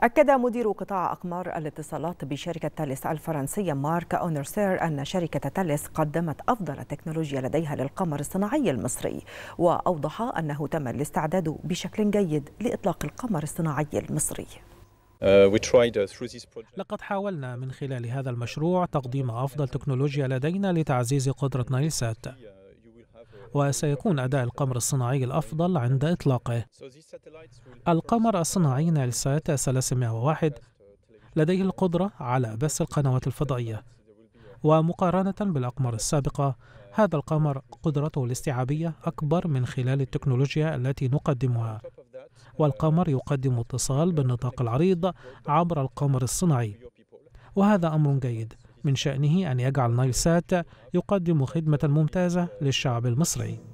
أكد مدير قطاع أقمار الاتصالات بشركة تاليس الفرنسية مارك أونرسير أن شركة تاليس قدمت أفضل التكنولوجيا لديها للقمر الصناعي المصري وأوضح أنه تم الاستعداد بشكل جيد لإطلاق القمر الصناعي المصري uh, uh, لقد حاولنا من خلال هذا المشروع تقديم أفضل تكنولوجيا لدينا لتعزيز قدرة نايلسات وسيكون أداء القمر الصناعي الأفضل عند إطلاقه القمر الصناعي نالسات 301 لديه القدرة على بث القنوات الفضائية ومقارنة بالأقمار السابقة هذا القمر قدرته الاستيعابية أكبر من خلال التكنولوجيا التي نقدمها والقمر يقدم اتصال بالنطاق العريض عبر القمر الصناعي وهذا أمر جيد من شأنه أن يجعل نايلسات يقدم خدمة ممتازة للشعب المصري